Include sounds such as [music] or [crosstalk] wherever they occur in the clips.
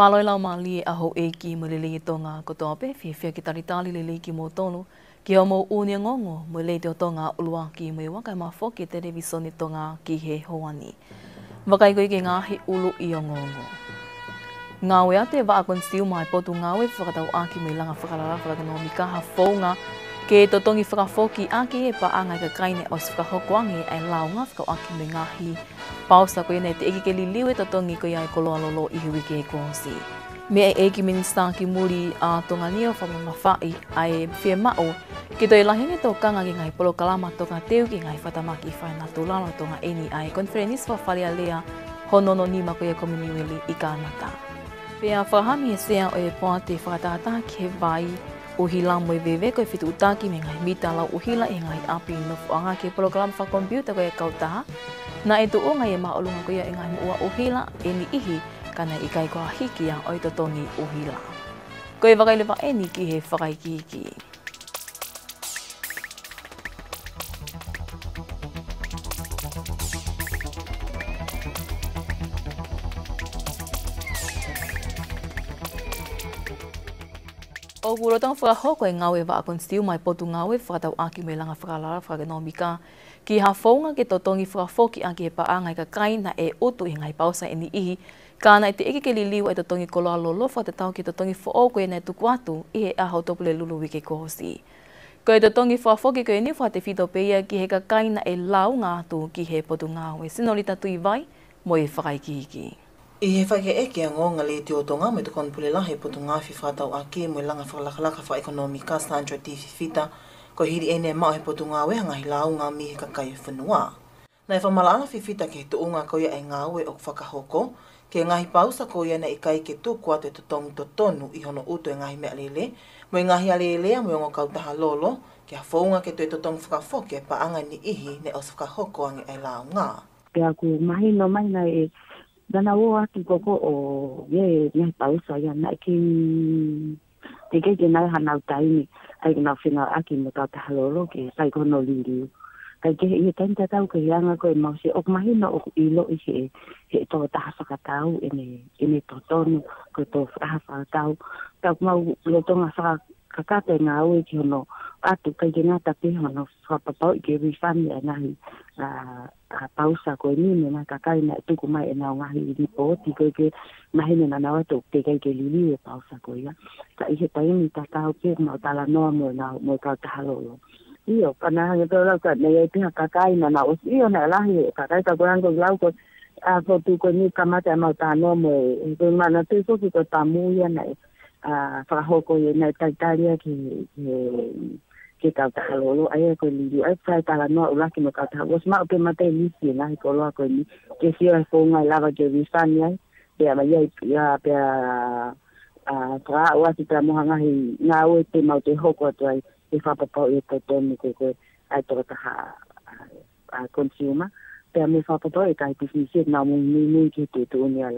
Māloi lau mā li e aho e ki mo le lei e ngā kotoa pe, whi whia ki tari tāli le lei ki mō tōnu, ki o mō unia ngongo mo le te o tō ngā ulua ki mo i wakai mā whoke te reviso ni tō ngā ki he hoani. Wakai koi ke ngā he ulu i o ngongo. Ngā we a te wa a kon stiu mai potu ngā we whakatau a ki mo i langa whakarara whakatano mi kaha whaunga ke to tongi whakafoki a ki e pa a ngai ka kaine o si whakahokoangi e lau ngā whakau a ki mo i ngā hi pausa ko yene te eki ke liliwe to tongi ko yai kolo alolo i hui ke kuhosi. Me e eki minista ki muri a tonga nio whama mawhai a e whia mao ki toi lahine to kanga ki ngai polo kalama to ka teo ki ngai whatamaki i whaina tu lalo to ngai eni a e konferenis wa whalea lea honono ni mako ia kominiweli i kānata. Pea whahami e sea o e poa te whakatata ki he vai uhila mo i wewe koe fitu utaki me ngai mita la uhila e ngai api no whanga ki polo kalama wha kompiuta koe kautaha Na e tuu ngai e lunga kuia e ngai mua hila e ni ihi kana i kai koa hiki a oitotongi uhila. Koe wakailewa e ni ki he whakaikiki. Koe ki O kuro tanga ko e ngāwe wa akon stiu mai potu fa e tau aki me langa whakalara whakanomika. Ki ha whaunga ke totongi whakafoki aki he paa ngai ka kai na e o tu ngai pausa e ni ihi. Ka ana i te eke ke li liu e totongi koloa lolo whakatau ki totongi whaoko e nei tuku atu i he aho topule lulu wike kohosi. Ko e totongi whakafoki ko e ni whate fito peia ki he ka kai na e lau tu ki he potu we Sinolita tui vai, mo e whakai ki ki I he whake e ke ngō ngā le te o tonga me te konpule lahe po tonga fi whātau a mui langa whakalakalaka wha ekonomika Sandra T. Fifita ko hiri e ne mao he po tonga we hanga hi lau ngā mihe ka kai whanua. Na e whamala ana Fifita ke he tu unga koia e ngā ue o whakahoko ke ngahi pausa koia na i kai ke tu kua e te tutong to tonu i hono utu e ngahi mea lele mui ngahi a lele a mui ngō kautaha lolo ke a whaunga ke tu e tutong whakafoke pa anga ni ihi ne o whakahoko ange e lau ngā. Pea ku mahi no mai e nana wo aki koko o ye ni pausa ya na ki te ke ke na hana tai ni ai na fina aki mo ta halo lo ke sai ko no lindi kai ke ye ten ta tau ke ya na ko mo si ok mahi no ok i lo i he he to ta ha sa tau ene ene to to ko to ha sa tau ka ma lo to nga sa ka kate ngā ue ki hono atu kai ke ngāta pe hono whapapau i ke rifami a ngahi a pausa koe ni me nā kakai na tuku mai e nā o ngahi i nipo o koe ke mahene nā nā watu te kai ke lili e pausa koe ia. Ka ihe ta imi ta tau ke mao tala noa mo nā mo kau tahalolo. Io, ka nā hanga tō rau ka nei e pina kakai nā nā osi io nā lahi e kakai ka korango lau koe a fotu koe ni kamata e mao tā noa mo e mana tūsoki ko tā mūia nā e a whakahoko i e nau taitaria ki ki kautaha lolo ai e koe liriu ai whai tala noa mate e nisi e nahi koloa koe ni ke sio e fōnga i lava ke a tra moha ngahi ngā ue te mau te hoko atu ai e whapapau i e tau a consumer pe a me whapapau i tai pifisi te tūni a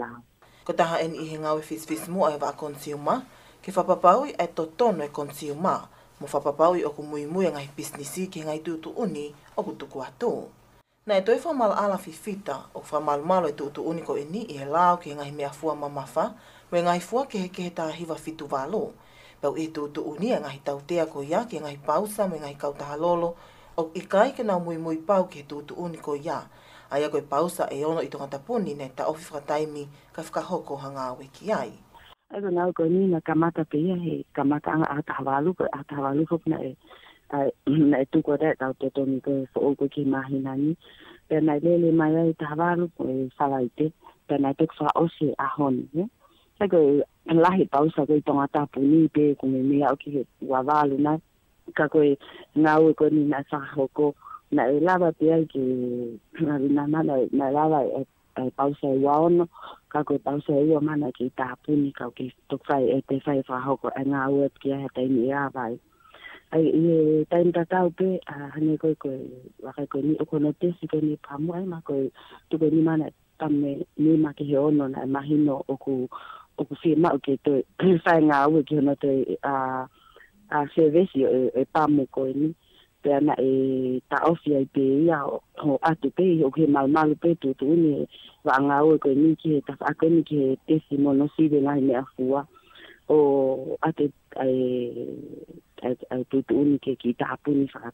Ko taha en ihe ngawe fisfis mua e waa consumer, ke whapapaui e to tono e consumer, mo whapapaui o ku mui mui e ngai bisnisi ki ngai tūtu uni o ku tuku atu. Na e toi whamal ala fifita o whamal malo e tūtu uni ko ini i e lao ki ngai mea fua mamafa, we ngai fua ke heke he taha hiva fitu walo. Pau e tūtu uni e ngai tautea ko ia ki ngai pausa me ngai kautaha lolo, o ikai ke nau mui mui pau ki he tūtu uni ko ia, aia koe pausa e ono i tonga taponi ne ta ofi whakataimi ka whakahoko hanga awe ki ai. Ai ko nau koe ni na kamata pe ia he kamata anga a tahawalu koe a tahawalu koe na e na e rea tau te tonu koe whaoko ki mahi nani. Pena i lele mai ai tahawalu koe whalaite pena i tuk whaose a honi. Ai koe lahi pausa koe tonga taponi pe kume mea o ki he wawalu na ka koe nau koe ni na sahoko koe na e lava pe ai ki [clears throat] na vina mana na lava e, e pausa e waono ka ko pausa e o mana ki ta puni ka ki to fai e te fai fa hoko e nga uet ki ahe teini e avai ai e tain tatau pe a hane koi koi wakai koi ni ukono te si koi ni pamua e ma koi tuko ni mana tamme ni ma ki he ono na mahino oku oku fi mau ki to fai nga uet ki hono te a a sevesi e, e pamu koi ni pe ana e ta ofi ai pe ia o atu pe o ke mal mal pe tu tu ni va nga o ko ni ki ta fa ko ni ki te si no si de la me afua o ate ai ai tu tu ni ke ki ta pu ni fa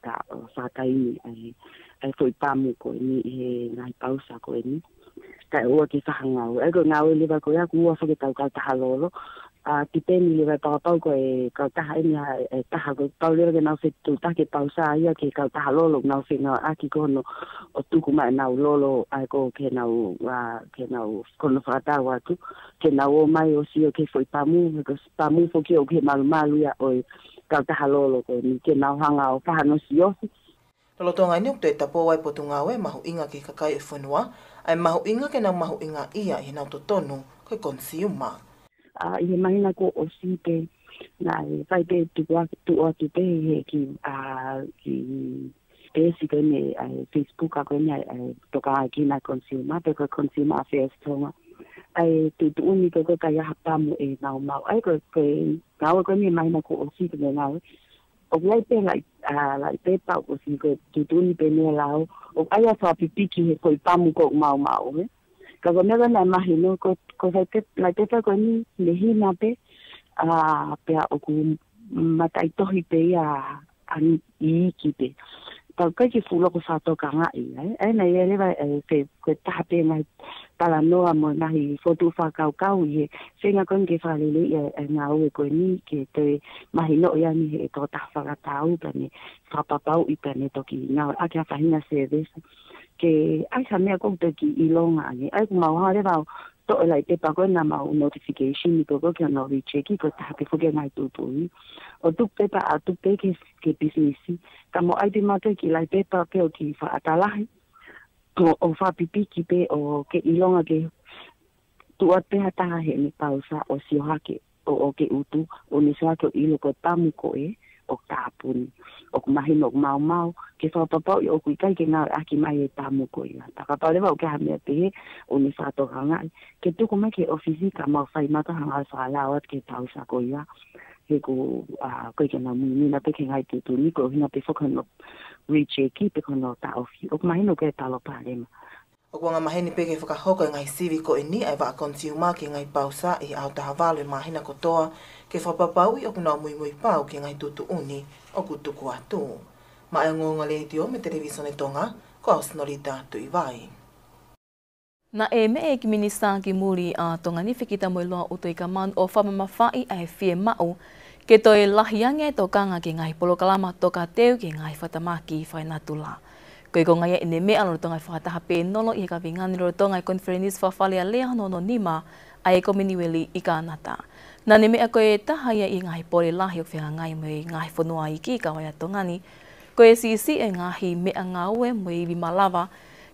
ta i ni ai ai foi pa ko ni e na pausa ko ni ta o ki fa nga o e ko nga o le ba ko ya ku halolo a tipeni le ba pa ko e ka ta ha ni ta ha ko pa le ke na se tu ta ke pa sa ia ke ka ta ha lo lo na se no a ki ko no o tu ku ma na u lo lo a ko ke na u a ke na u ko no fa ta wa tu ke na o mai o si o ke foi pa mu ke pa mu fo ke o ke mal mal ya o e ka ta ha lo lo ko e ni ke na ha nga o pa no si o Lolo tonga ni ukte e tapo wai potu ngawe mahu inga ki kakai e whenua, ai mahu inga ke na mahu inga ia i nau totonu ke konsiuma. Lolo a i he mahi nako o sipe na e fai pe tuku atu atu pe he ki a ki pe si me Facebook a kwenye a toka a ki na consumer pe kwa consumer affairs tonga a e te tu uni pe kwa kaya hapamu e nao mau a e kwa kwa nga o kwenye mahi nako o sipe me nao o wai pe lai pe pao o sipe tu tu uni pe me lao o aya soa pipiki he koi pamu kwa mau mau he eh? ka go nega na mahi no ko ko sa te na te ta ko ni le hi na pe a pe a o ku mata i tohi pe a a ni i ki pe ta ka ki fu lo ko sa to ka nga i e e na ye le ba e pe ta pe na ta la no a mo na hi fo tu fa ka ka u ye se nga ko ngi fa le le e na u ko ni ke te mahi no ya ni e to ta fa ga ta u pe ni fa pa pa u i pe ni to ki na a ka fa hi na se de sa 爱啥没工作，给伊龙啊？哎，我们还那边到来这，不过我们没 notification，没婆婆给俺闹检查，给个啥皮肤给俺做做。我都这吧，要做这给给 business。咱们哎，他妈给来这把这 ok 发啊，他来，哦，发皮皮，给这 ok 伊龙啊，给。做这他他还没怕有啥，有小孩给我 k 有土，有小孩做伊龙给，他没给。o tāpuni. O ku mahi no mau mau, ke sa papau i o kui kai ke ngā aki mai e tāmu koi nga. Taka pāre wau keha mea pehe, o ni whātō hanga. Ke tuku mai ke ofisi ka mau whai mata hanga e whālau at ke tau sa koi nga. He ku koi ke ngā mui nina pe ke ngai te tūni, ko hina pe whakano reche ki pe kono tā ofi. O ku mahi no ke talo pārema. O kua ngā maheni peke whakahoko i ngai sivi ko e ni ai wa consuma ki ngai pausa i au taha vale mahina kotoa ke whapapau i okunau mui mui pau ki ngai tutu uni o kutuku atu. Ma e ngonga le tio me televiso e tonga ko au sonorita tu i vai. Na e me e ki minisa ki muri a tonga ni whikita mui loa uto i ka man o whama mawhai a e fie mau ke toi lahiange to kanga ki ngai polokalama to ka teu ki ngai whatamaki whainatula. Koe ko ngai e ne me anoro tonga i whakataha pe nono i heka vingani roro tonga i konferenis whawhale a lea nono nima a e komini weli i ka anata. Nā ne me a koe e taha i ngahi pōre lahi o whenga ngai mo i ngahi whanua i ki i ka waya tongani. Koe si si e ngahi me a ngā ue mo i malawa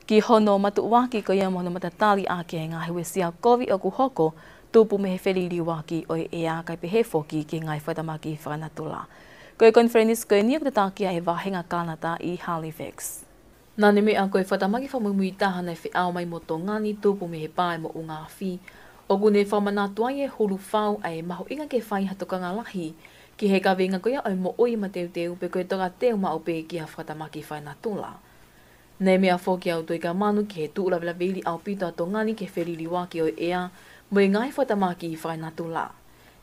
ki hono matu waki ko ia mohono matatali a ke e ngahi we si a kovi o kuhoko tūpū me he whiriri waki o e a kai pe he foki ki ngai whatamaki i whanatula. Koe konferenis koe ni o kutatakia e wahenga kānata i Halifax. Halifax. Nā ne mea koe whatamangi whamumui taha nei whi ao mai mo tō ngāni tō po mehe pāe mo o ngā whi. O gune whamana tuai e holu whau a e maho inga ke whai hatoka lahi. Ki he ka venga koe au mo oi ma teo teo pe koe toka teo ma upe ki ha whatamangi whai na tōla. Nā ne mea whoki au toi ka manu ki he tū vila vili au pito a tō ngāni ke whiriri waki o ea mo e ngāi whatamangi whai na tōla.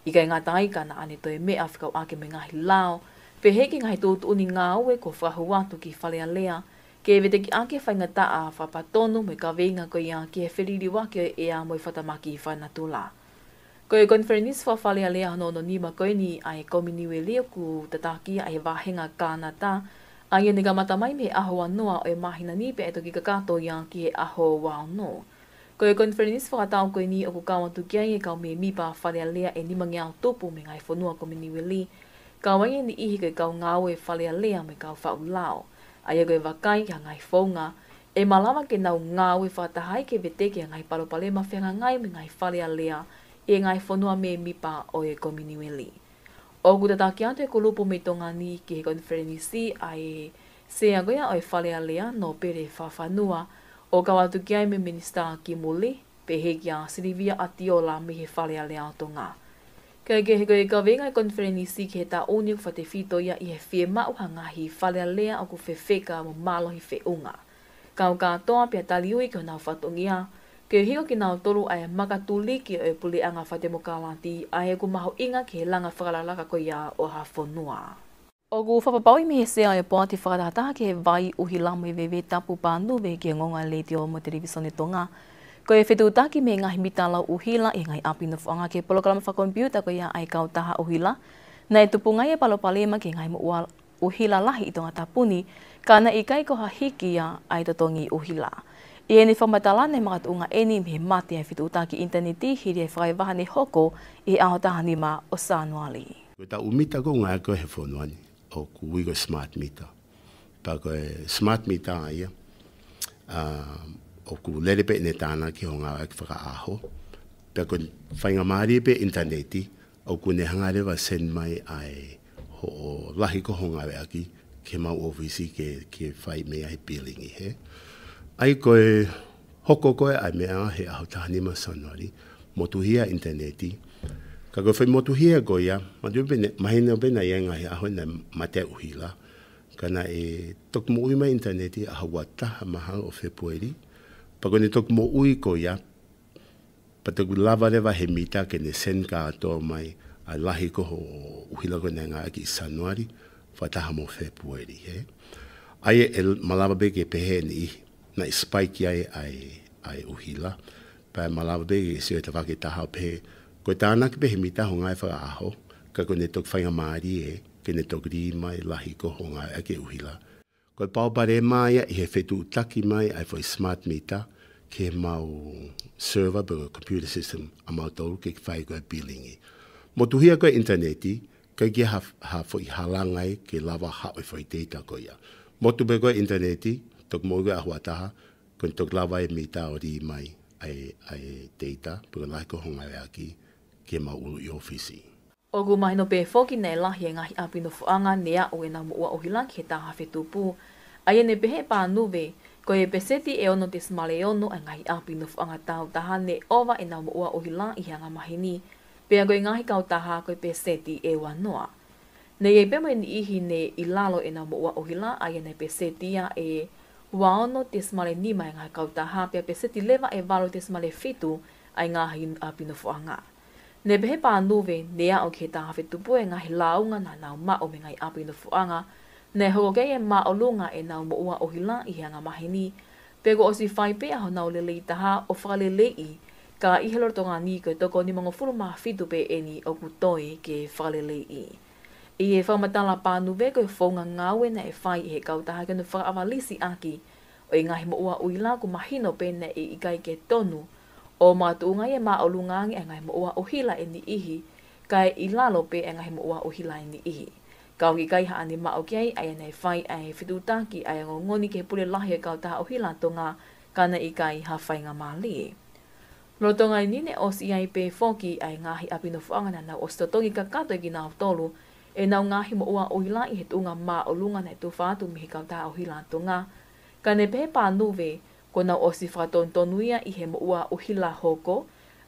Ika i ngā tāi ka na ane toi me awhikau ake me ngāhi lao, pe heke ngai tōtu uni ngā ko whahu watu ki whalea lea, lea Ke vete ki ake ta a whapatonu me ka veinga koe a ke whiriri wake e a moi whatamaki i whanatula. Koe konferenis wha whalea lea hano no nima koe ni ai kominiwe leo ku tataki a ai wahenga kāna ta A ia nega matamai me aho anua o e mahina ni pe etoki kakato i a ki e aho wa anu. Koe konferenis wha tau koe ni o ku kawantu kia e kau me mipa whalea lea e nima ngea tupu me ngai whanua kominiwe le. Kawai ni ihi koe kau ngāwe whalea lea me kau whaulao. lao ai e koe wakai ki ngai whaunga, e malama ke nau ngā ue whātahai ke vete ki ngai palopale ma whenga ngai me ngai whale a lea e ngai whanua me mipa o e kominiweli. O kuta tā ki ante ko lupo me tonga ni ki he konferenisi a e se a goia o e whale a lea no pere whawhanua o kawatukiai me minister ki muli pe he ki a Sirivia Atiola me he whale a lea o tonga. Kei ke he koe ka wengai konferenti si ke he ta onio kwa te whito ia i he whie mauha ngā hi whalea lea o ku whewheka mo malo hi whiunga. Ka o katoa pia tali ui ke nao whatongia, ke hiko ki nao toru ai makatuli ki o e puli anga whatemokalanti a he ku maho inga ki he langa whakalalaka koe ia o ha whonua. O gu whapapaui me he sea e poa te whakatahataha ke vai uhi lamwe wewe tapu ve ke ngonga le o mo televisione tonga, Ko e whetau tāki me ngahi mitala uhila e ngai apina whanga ke polokalama whakompiuta ko ia ai kautaha uhila. Na e tupu ngai e palopalema ke ngai mua uhila lahi i tonga tapuni, kāna i kai koha hiki ia ai totongi uhila. I eni whamatala ne makatunga eni me mate ai whetau tāki interneti hiri e whai wahane hoko i aotaha ni ma o Sanuali. Ko ta umita ko ngai ko he whonuani o ku wigo smart meter. Pa ko e smart meter ia, uh, o ku lele pe ne tana ki honga wa ki whaka aho. Pea ko whainga maari pe interneti, au ku ne hangare wa send mai ai ho o lahi ko honga wa aki ke mau ofisi ke, ke whai mea he pilingi he. Ai koe hoko koe ai mea he aho tahani ma sanwari, motuhia interneti, Ka koe whai motuhia koe ia, mahenau pe na ia ngā he aho na mate uhila, kana e tokumu ui mai interneti a hawa taha maha o whepueri, pa kone toki mo ui ko ia, pa toki lava rewa he mita ke ne sen ka atoa mai a lahi ko ho uhila ko nenga aki sanuari, fa taha mo fe pueri. He. Aie e malava be ke pehe ni ihi, na i spike ai ai, ai uhila, pa malava be ke sio e tawa ke taha pe, ko e tāna ke pehe mita ho ngai whaka aho, ka kone toki whainga maari e, ke ne toki ri mai lahi ko ho ngai aki uhila. Ko e pau bare mai ia i he whetu utaki mai ai fwoi smart meter, ke mau server bo computer system a mau tau ke fai go billing Mo tu hia go interneti, ke ge ha ha fo i halangai ke lava ha o fo i data go ia. Mo tu be go interneti, tok mo go a huata tok lava e mita o di mai ai ai data bo la ko hong ai aki ke mau ulu i ofisi. O go mai no be foki nei lahi e ngahi apino fuanga nea o ena mo o hilang ke ta ha fetupu. Ai ne behe pa nuve, Ko e peseti e ono te smale e ono a ngahi api no fuanga tau tahane owa e nao mua ohi la i hanga mahini. Pea goi ngahi kau taha koe peseti e wa noa. Nei e pema ni ihi ne i lalo e nao mua ohi la a yana peseti a e wa ono te smale nima e ngahi kau taha pea peseti lewa e valo te smale fitu a ngahi api no fuanga. Ne behe pa anuwe ne a o ke taha e ngahi launga na nao ma o me ngai api no fuanga. Nei hoko kei e mā o lunga e nau mo ua ohi la i hanga mahini, pego o si whai pe aho nau lelei taha o whale lei ka ihelor tonga ni koe toko ni mongo furu maha fitu pe eni o ku ke whale lei i. e whaumatala pānu ve koe whonga ngāwe na e whai i he kautaha kenu whaawa lisi aki o i ngahi mo ua ui la ku mahino pe ne i e ikai ke tonu o mātu unga e mā o lunga ngi e ngahi mo ua ohila eni ihi kai e i lalo pe e ngahi mo ua ohila eni ihi kau ki kai haane ma o kiai, ai anei whai, ai whitu taki, ai ngō ngoni ke pule lahi e kau taha o hila tonga, kana i kai ha whai ngā mā le. Roto ngai nine o si ai pe foki, ai ngāhi apino whaangana na o stotongi ka kato i ki nāo tolu, e nau ngāhi mo ua o hila i he tunga mā o lunga nei tu whātu mihi kau taha o hila tonga, kane pe pā nuwe, ko nau o si whātontonuia i he mo ua o hila hoko,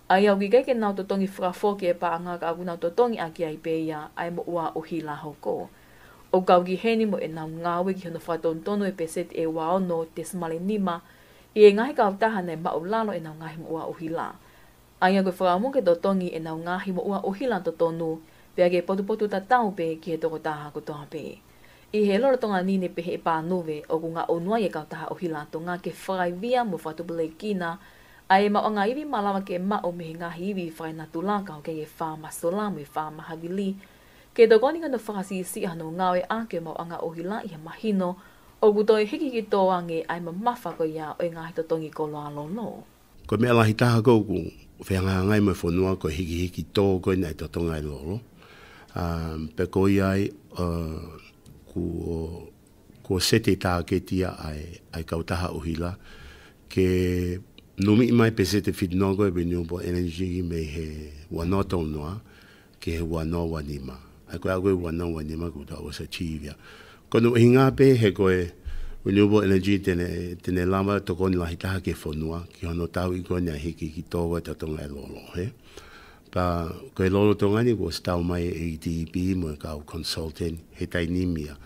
Ai au gigai ke nao totongi whakafo ke e pā anga ka aku nao totongi a ai peia ai mo ua o hi la hoko. O kau ki heni mo e nao ngāwe ki hono whaton e peset e wao no te smale nima i e ngahi kau taha nei mao lalo e nao ngahi mo ua o hi la. Ai au whakamu ke totongi e nao ngahi mo ua o hi la totonu pia ke potu potu ta tau pe ki he toko taha kutoha pe. I he lora tonga nini pehe e pā nuwe o ku ngā onua ye kau taha o hi la tonga ke whakai via mo whatu bale kina kina ai ma nga iwi malama ke ma o mihi ngā hiwi whai na tulanga o e ke e wha ma solamu e wha hawili. Ke te goni ngana whakasi si hano ngāwe a ke mau anga o hila i mahino o kutoi hiki ki tō ange ai ma mawhako ia o ngā hito tongi ko loa lo lo. Ko mea lahi taha kouku, whianga ngai mai whonua ko hiki hiki tō ko i nei tō tonga i lo lo. Um, pe ko i ai uh, ku, ku sete tā ke tia ai, ai kautaha o hila ke numi mai pese te fit no go e benu bo energy ki me he wa no to no ke wa no wa ni ma ai ko ago wa no wa ni ma ko to o sa chi via ko no hinga pe he ko e bo energy tene tene ma to ko ni la hita ke fo no ki ono ta wi ko ni ki ki to go e ta to ngai e lo lo he pa ko e lo to ngani ko sta mai ADB mo ka consulting he tai ni mia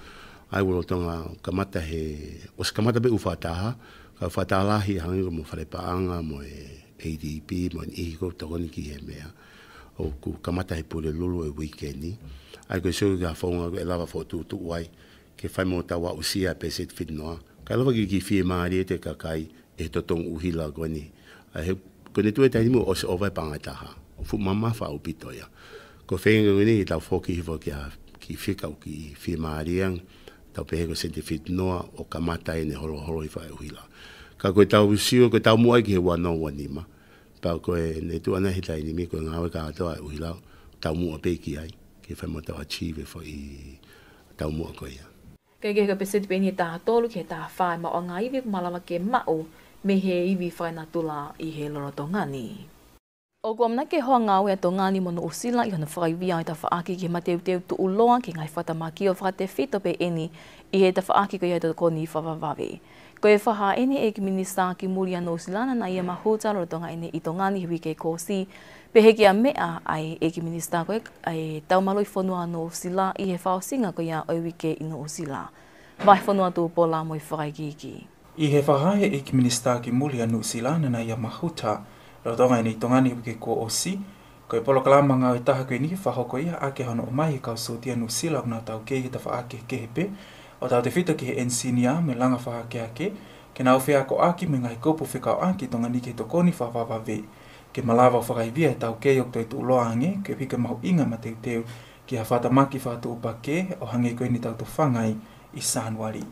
ai wo to ngai kamata he os kamata be u fa ha ka whatalahi hangi ko mo whalepaanga mo e ADP mo e ihiko takoni ki he mea o ku kamata he pule lulu e weekendi ai ko isoki ka whaunga e lava fo tu tu wai ke whai mo ta wa usi a e set fit noa ka lava ki ki fie maari e te kakai e totong uhila goni ai he kone tu e tahini mo osa ovai pangataha o fu mama wha upitoia ko whenga goni i tau fo ki hivo ki a whika o ki whi maariang ka pehe ko sente fitnoa o ka mata e ne holo holo i whae uhila. Ka koe tau usio, koe tau muai ki he wanao wa nima, pa koe ne tu ana he ni me koe ngāwe ka atoa e uhila, tau mua pe ki ai, ke whae mo tau achieve fo i tau mua koe ia. Kei kei ka pese te penia taha tolu ki he taha whae ma o ngā iwi kumalama ke mao me he iwi whae na tula i he lorotongani. Kei O kua mna ke hoa ngāwe ato ngāni mono o sila i hana whakai vi ai ta whaaki ki ma teu teu tu uloa ki ngai whata mā ki o whate whito pe eni i he ta whaaki ki hei tato koni i whawawawe. Ko e whaha eni e ki minista ki muri ana o na ia ma hota roto ngā eni i to ngāni hui kei kōsi pe heki a mea ai e ki minista ko e taumalo i whonua ana o sila i he whao singa ko ia oi kei ino o sila. Vai whonua tu pola mo i whakai ki ki. I he whahae e ki minista ki muri ana o sila na ia ma hota roto lo tonga ni tonga ni ke ko osi ko e polo kalama nga i taha koe ni wha hoko ia a ke hono o mai i kao sotia nu sila kuna tau ke i tawha ake ke hepe o tau te fito ki he ensinia me langa wha ake ake ke nao whea ko aki me ngai kopu whikao aki tonga ni ke toko ni wha wha ve ke malawa o whakai via i tau ke i okto i tu ange ke pika mahu inga ma te teo ki a whata maki wha tu upa ke o hange koe ni tau to whangai i sanwari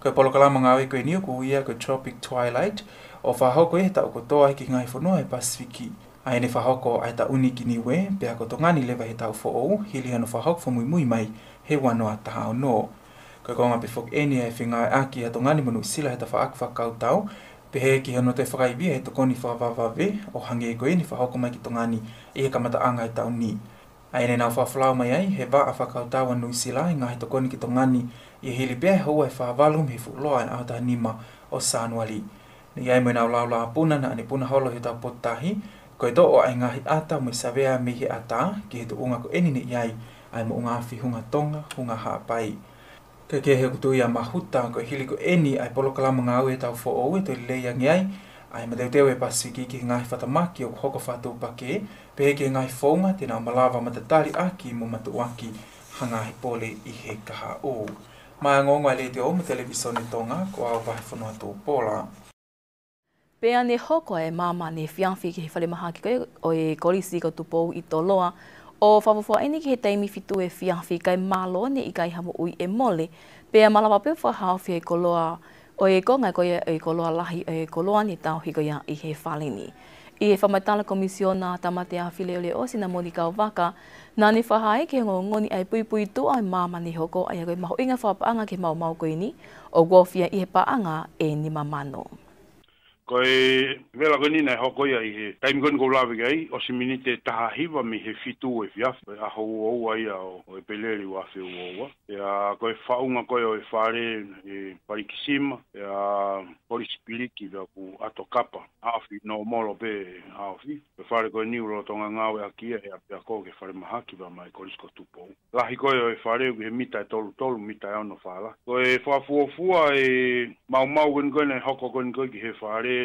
ko e polo kalama nga koe ni o ku ia ko Tropic Twilight o whahoko e ta uko toa ki ngai whanua e Pasifiki. A ene whahoko ai ta uni ki niwe, pia ko tongani lewa he tau fo ou, hi lihano whahoko fo mui mui mai, he wanoa taha o no. Koe konga pe fok ene e whingai aki a tongani manu sila he ta whaak whakau tau, pe he ki hano te whakaibi he tokoni whavavave, o hangi e koe ni whahoko mai ki tongani e he kamata anga e tau ni. A ene nau whaflau mai ai, he ba a whakau tau anu sila i ngai tokoni ki tongani, i hili pia e hua e whavalum he fuloa e ta nima o sanwali ni ai mo na la la puna na ni puna holo hita potahi ko to o ai ngahi ata mo savea mi hi ata ki to unga ko eni ni ai ai mo unga fi hunga tonga hunga ha pai ke ke he ku tuia mahuta ko hili ko eni ai polo kala mo ngawe ta fo o we to le ya ngi ai ai mo te we pasi ki ki ngahi fata ma ki o hoko fatu pa ke pe ke ngai fonga tena malava mata tali aki mo matu aki hanga hi pole i he kaha o Mae ngongwa le te o mu televisoni tonga ko au pahifono atu pola. Pea ne hoko e māma ne whiawhi ki he maha ki koe o e korisi ko tupou i tō loa. O whawawhua eni ki he teimi fitu e whiawhi kai mālo ne i kai hamu ui e mole. Pea malawa pewha hawhi e koloa o e kongai koe e koloa lahi e koloa ni tau hikoia i he whalini. I e whamaitala komisiona tamatea a file ole o sina moni kao waka, nā ne whaha e ke ngō ngoni ai pui pui tō ai māma ni hoko ai a koe maho inga whapaanga ke mau mau koe ni, o gofia i he paanga e ni mamano. mano. Ko e vela ko ni nei hoko ia i he taimi koni kou lawe gai, o si mini te taha hiwa mi he fitu e fiaf, e aho ua ua ia o, o e peleri ua fe ua ua. E a ko e whaunga koe o e whare e parikisima, e a vea ku ato kapa, aofi no molo pe aofi. E whare koe ni uro tonga ngawe a kia e pia kou ke whare maha ki vea mai korisko tupou. Lahi koe o e whare u he mita e tolu tolu, mita e ono whala. Ko e whafuofua e maumau koni koe nei hoko koni koe ki he whare,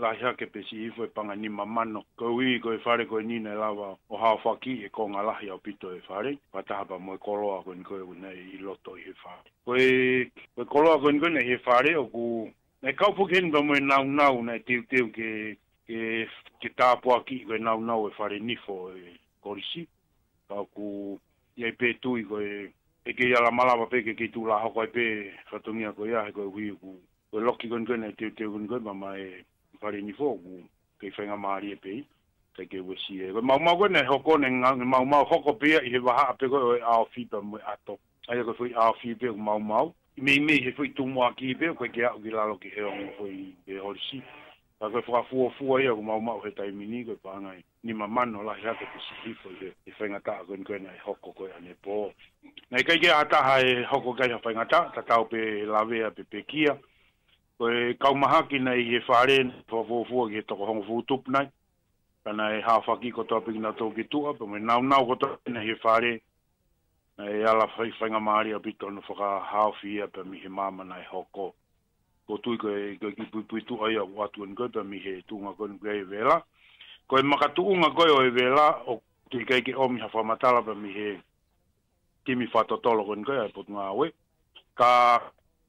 lahia ke pesi ifo e panga ni mamano. E ko ui ko e whare ko e nina e lawa o hao whaki e ko ngā lahia pito de fare Pataha pa mo e koloa ko ni koe wuna i loto i he whare. Ko e, ko e koloa ni koe na o ku... Na e kaupo ken pa mo e nau nau na ti ti teo ke, ke, ke tāpua ki ko e nau nau e whare nifo e korisi. Ka ku iai pē tui ko e... E ke iala malawa pe ke ke tū la hoko e pē whatungia ko ia he ko e hui ku... Ko e loki ko na e teo teo ko ni ma mai e pare ni fogu ke fenga mari e pe te ke wesi e ma ma ko ne hoko ne nga ma ma hoko pe i wa ha pe ko a fi pe mo ato ai ko fu a fi pe ma ma me me he fu tu mo a ki pe ko ke a ki la lo ki he ong fui e horsi ta ko fu fu fu e ko ma ma he tai mini ko pa nga ni ma man no la ja te si fi fo e i fenga ta ko ne hoko ko ya ne po na ke ke ata ha e hoko ga ja fenga ta ta ta pe la ve a pe pe kia e kaumaha maha ki nei e whare fa fo fo ki to hong fu tup nai kana e ha ki ko to pigna to ki tu a pe na nau ko to nei e whare na e ala fai fai nga mari a bito no fa ha fi pe mi he mama nai hoko ko tu ko e ko ki pu pu tu ai a wa tu en go pe mi he tu nga kon e vela ko e maka tu nga ko e vela o ki kai ki o mi matala pe mi he ki mi fa to to lo kon ko e pu nga we ka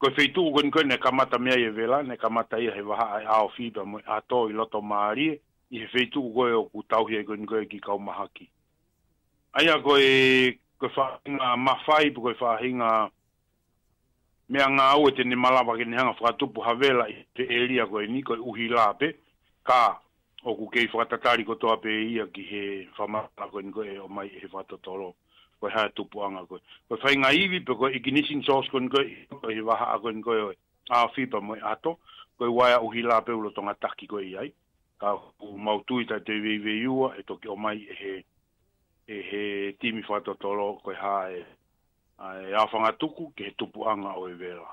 ko fe tu gon ko ne kamata mia ye vela ne kamata ye he waha a o fi do a to i loto mari i fe tu go yo ku tau he gon go ki ka haki ai a go e ko fa na ma fai ko fa hinga me an o te ni mala ba ke ni hanga fa tu pu ha vela i te elia go ni ko uhilape ka o ku kei whakatatari ko toa pe e ia ki he whamana koe ni koe e o mai e he whatatoro koe hea tupuanga koe. Koe whainga iwi pe koe ignition source koe ni koe koe he waha a koe ni koe oe a whipa moe ato koe waya uhi la pe ulo tonga taki koe iai ka u mautui tai te weiwe iua e toki o mai he e he timi whatatoro koe hae e afanga tuku ke he tupuanga oe vera.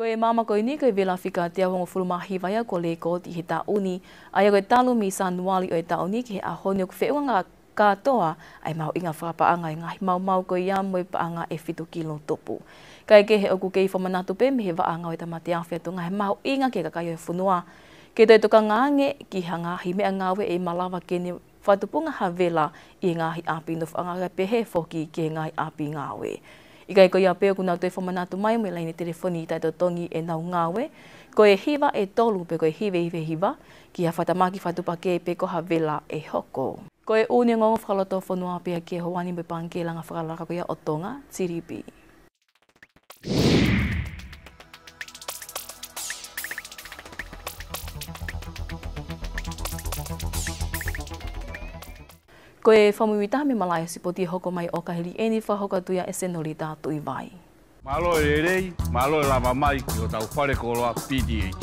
Ko e māma koe ni koe vela whika te awhongo furumahi vai ko le ko ti he tāuni. Ai a koe tālu mi sa nuali o e tāuni ki he a honio ku whiunga katoa ai mau inga whakapaanga i ngahi mau mau koe ia mui paanga e whito ki lo topu. Ka ke he oku kei whamana tupe me he waanga o e tamate awhia tō ngahi mau inga ke kakai o e whunua. Ke toi tuka nge ki ha ngahi mea we e malawa ke ni whatupunga ha vela i ngahi api nufanga ka pehe foki ke ngahi api ngawe. Ngawe. Ika eko ia peo kuna te whamanatu mai mui laine telefoni i taito tongi e nau ngāwe. Ko e hiva e tolu pe ko e hive hive hiva ki a whatamaki whatupake pe ko vela e hoko. Ko e une ngongo whakaloto whanua pia ke hoani mui pangke langa whakalaka ko ia o tonga, Tiripi. Tiripi. Ko e whamuita me malaya si poti hoko mai o kahiri eni wha hoka tuia e senori tātu i vai. Malo e rei, malo e lava mai ki o tau whare koloa PDH.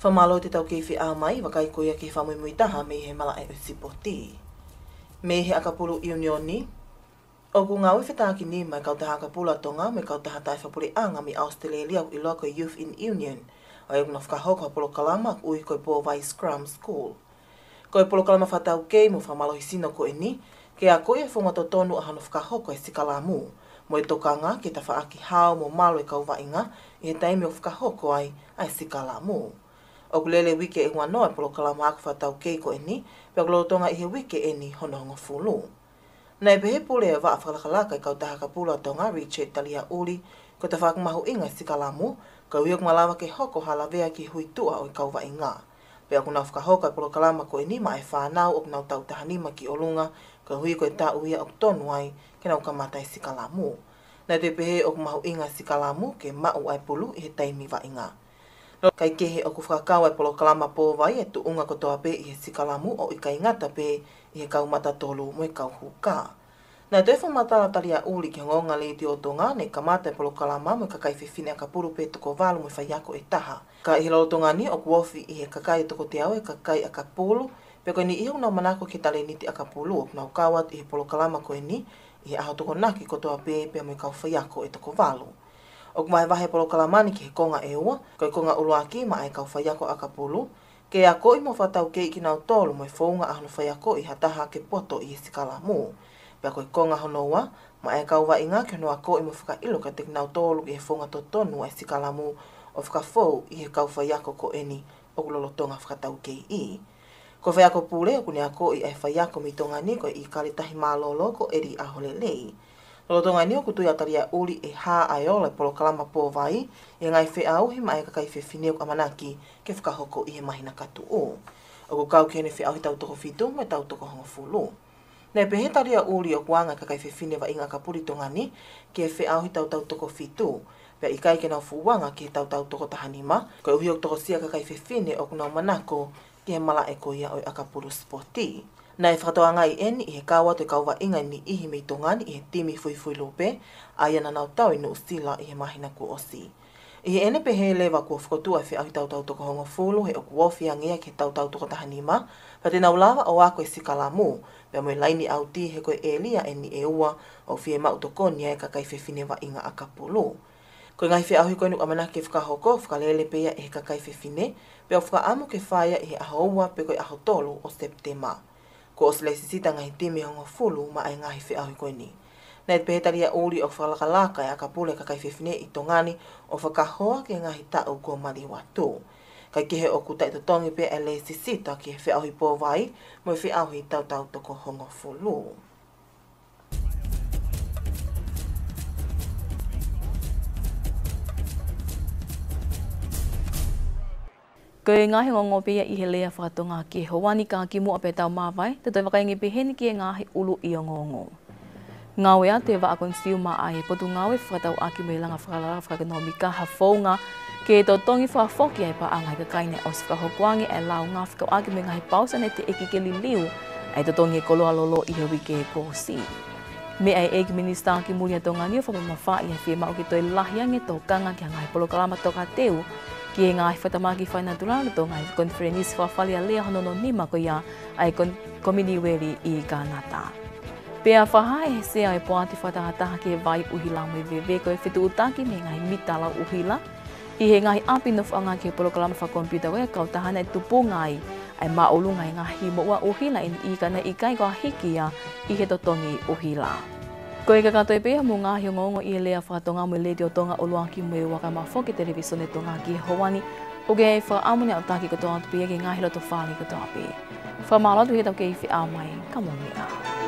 Whamalo te tau kei a mai, wakai koia ki whamuimuitaha me he malaya e si Me he akapulu i unioni, O ku ngā uiwhi tāki ni mai kautaha ka pula tonga me kautaha tai whapuri anga mi Australia liau i loko Youth in Union oi na fka hoko polo kalama ui koe po vai scrum school Koe polo kalama fata u game fa malo hisino ko eni ke a ko e fo mato tonu a hanu fka hoko e sikalamu mo e tokanga ke ta fa aki mo malo e kau vainga e he taimi o fka hoko ai a sikalamu o kulele wike e hua noa polo kalama aku fata u ko eni pe a glotonga i he wike eni hono hongo fulu Nei pehe pule e waa whakalakalaka i kautaha ka pula tonga Richard Talia Uli ko ta whakamahu inga sikalamu ka uiak malawa ke hoko hala vea ki hui tua o i kauwa i ngā. Pea kuna whaka hoka i polokalama ko e nima e whānau o kuna o tau tahanima ki o ka hui ko e tā uia ok tonu ai, kena o kamata sikalamu. sikala mū. Nā te pehe o kumahu inga sikala ke mau ai pulu i he taimi wa i ngā. Kai kehe o ku whakakau ai polokalama pō vai e tu unga kotoa pe i he sikala o i kai ngata pe i he kaumata tolu mo i kau hukaa. Na te whu matara taria uri ki ngonga le te o tonga ne ka mātai polo kalama mui kakai whiwhine a ka puru pe tuko wālu mui whaiako e taha. Ka ihi lalo tonga ni o kuofi i he kakai e tuko te awe kakai a ka pulu pe koe ni iho nga manako ki tale niti a ka pulu o kuna ukawat i he polo kalama koe ni i he aho tuko naki kotoa pe pe mui kau whaiako e tuko wālu. O kumai wahe polo kalama ni ki he konga e ua, nga konga uluaki ma ai kau whaiako a ka pulu ke a koe mo whatau ke i ki nau tolu mui whaunga ahano whaiako i hataha ke poto i he sikala mua pe koe konga honoa, ma e ka uwa inga kia noa ko i mo whaka ilo ka tekinau tōlu i he whonga tō tonu e si kalamu o whaka fōu i he kaufa yako ko eni o kulolo tonga whakatau kei i. Ko whai ako pūle o kunea ko i e whai ako mi tonga ni ko i kare tahi mā lolo ko eri a hole lei. Lolo tonga ni o kutui atari a uri e hā ai o le polo kalama pō vai i e ngai whai au he mai kakai whai whineo ka manaki ke whakahoko i he mahina katu o. O kukau kia ne whai au he tau toko fitu mai tau toko hongo fulu. Nei pe hetari a uri o kuanga ka kaiwhiwhine wa inga ka puritongani ke fe au hi tautau toko fitu. Pe i kai kena fuwanga ke tautau toko tahanima, ko i uhi o toko sia ka kaiwhiwhine o kuna manako ke he mala e koia o i akapuru sporti. Na whakatoa ngai en i he kawa te kauwa inga ni ihi mei tongani i he timi fui fui lupe, a iana nau tau ino nu usila i he mahina ku osi. I he ene pe he lewa kua whakotua e whi ahi tau tau toko hongo fulu he o kuofi a ke tau toko tahanima, pa te nau o ako i e sika muu, pe mo laini au ti he ko e lia e ni e ua o fie ma utoko ni e kakai fe fine inga a kapolo. Ko ngai fe ahui koinu amana ke fuka hoko, fuka lele pe ia e he kakai fe fine, pe o fuka amu ke whaia e he aho ua pe koi aho tolu o septema. Ko os sile sisita ngai ti me hongo fulu ma ai ngai fe ahui koinu. Nei te pehetaria uri o whakalakalaka e a kapole kakai fe fine i tongani o fuka ke ngai ta u ko mali watu kai ke he oku tai tongi pe LACC si si ta ke fe ahi po vai mo fe ahi tau tau to ko hongo fulu Ko e ngahi ngongo pia i he lea whakatonga ki he hoani ka ki mua tau mawai, te toi whakaingi pe heni ki e ngahi ulu i o ngongo. Ngawea te wa a konsiu maa ae, potu ngawe whakatau a ki mei langa whakalara whakakenomi ka hafounga Ke to tongi wha whoki hei pa angai ka kaine o si whahokuangi e lau ngā whikau agi me ngai pausane te eki ke li liu e to tongi e kolo alolo i hewi ke e kōsi. Me ai egi minister ki muri ato ngā niu whakama wha i hewhi e mao ki toi lahi ange tō kanga ki angai polo kalama tō ka teo ki e ngāi whatamaki whaina durana tō ngāi konferenisi whawhalia lea honono ni mako ia ai komini weri i Kānata. Pea whahae he sea e poati whataha taha ke vai uhila mui vewe koe whetu utaki me ngai mitala uhila, i he ngahi api nuf anga ke program fa computer we kau tahan i e tupu ngai ai ma ulu ngai ngahi mo wa uhila in i kana i kai ka hikia i he totongi uhila ko e kakato e pe mo ngahi ngo ngo i le fa tonga mo le dio tonga ulu anki mo wa ka ma fo ke televisione tonga ki hoani e o ge fa amune o taki ko to an pe ngahi lo to fa ni ko to ape fa ma lo tu he to ke fi amai kamo ni a